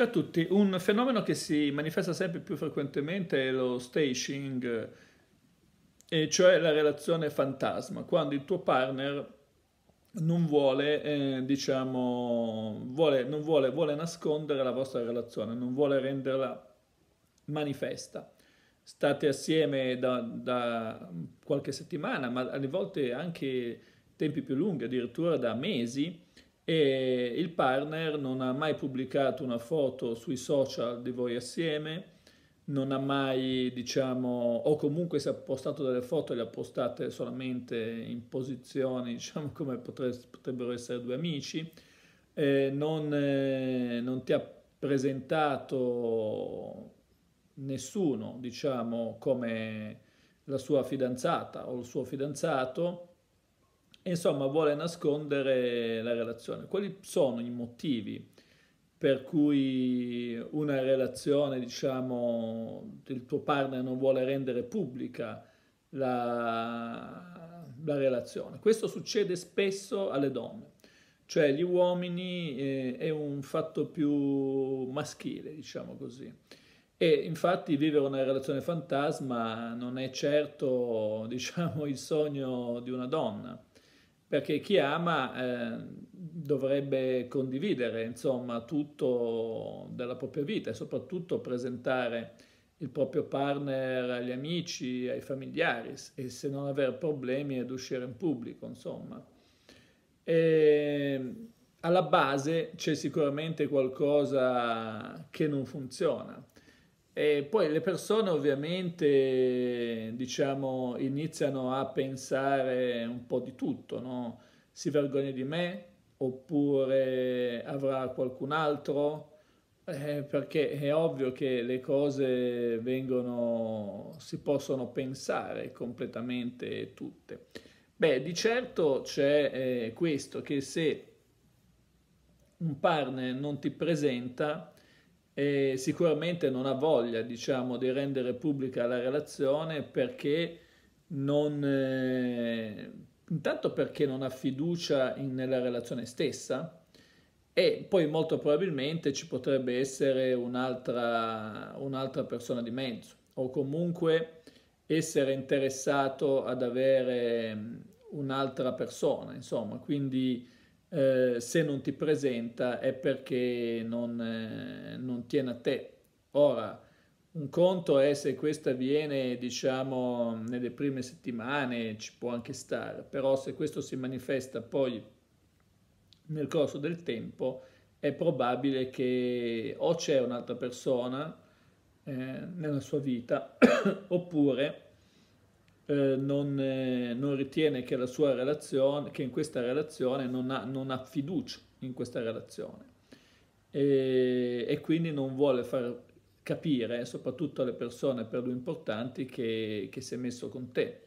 Ciao a tutti, un fenomeno che si manifesta sempre più frequentemente è lo staging, e cioè la relazione fantasma, quando il tuo partner non vuole, eh, diciamo, vuole, non vuole, vuole nascondere la vostra relazione, non vuole renderla manifesta. State assieme da, da qualche settimana, ma alle volte anche tempi più lunghi, addirittura da mesi, e il partner non ha mai pubblicato una foto sui social di voi assieme, non ha mai, diciamo, o comunque si è postato delle foto e le ha postate solamente in posizioni, diciamo, come potrebbero essere due amici, eh, non, eh, non ti ha presentato nessuno, diciamo, come la sua fidanzata o il suo fidanzato, insomma vuole nascondere la relazione. Quali sono i motivi per cui una relazione, diciamo, il tuo partner non vuole rendere pubblica la, la relazione? Questo succede spesso alle donne, cioè gli uomini eh, è un fatto più maschile, diciamo così. E infatti vivere una relazione fantasma non è certo, diciamo, il sogno di una donna perché chi ama eh, dovrebbe condividere insomma tutto della propria vita e soprattutto presentare il proprio partner agli amici, ai familiari e se non avere problemi ad uscire in pubblico insomma. E ehm, alla base c'è sicuramente qualcosa che non funziona e poi le persone ovviamente diciamo, iniziano a pensare un po' di tutto, no? Si vergogna di me oppure avrà qualcun altro? Eh, perché è ovvio che le cose vengono, si possono pensare completamente tutte. Beh, di certo c'è eh, questo, che se un partner non ti presenta, e sicuramente non ha voglia diciamo, di rendere pubblica la relazione perché non, eh, intanto perché non ha fiducia in, nella relazione stessa e poi molto probabilmente ci potrebbe essere un'altra, un'altra persona di mezzo o comunque essere interessato ad avere mm, un'altra persona, insomma, quindi eh, se non ti presenta è perché non, eh, non, tiene a te. Ora, un conto è se questa viene, diciamo, nelle prime settimane, ci può anche stare, però se questo si manifesta poi nel corso del tempo, è probabile che o c'è un'altra persona eh, nella sua vita, oppure eh, non, eh, non, ritiene che, relazione, che, in questa relazione non ha, non ha fiducia in questa relazione e, e, quindi non vuole far capire, eh, soprattutto alle persone per lui importanti, che, che si è messo con te.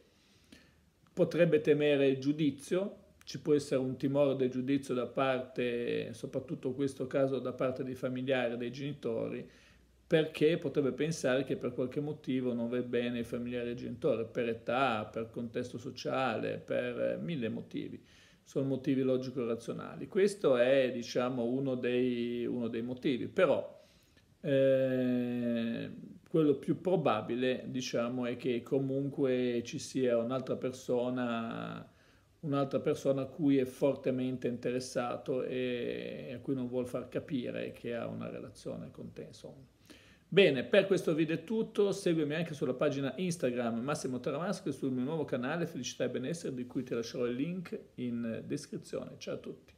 Potrebbe temere il giudizio, ci può essere un timore del giudizio da parte, soprattutto in questo caso, da parte dei familiari, dei genitori, perché potrebbe pensare che per qualche motivo non va bene il familiare genitore, per età, per contesto sociale, per eh, mille motivi. Sono motivi logico-razionali. Questo è, diciamo, uno dei, uno dei motivi. Però eh, quello più probabile, diciamo, è che comunque ci sia un'altra persona un'altra persona a cui è fortemente interessato e a cui non vuol far capire che ha una relazione con te, insomma. Bene, per questo video è tutto, seguimi anche sulla pagina Instagram Massimo Taramasco e sul mio nuovo canale Felicità e Benessere di cui ti lascerò il link in descrizione. Ciao a tutti!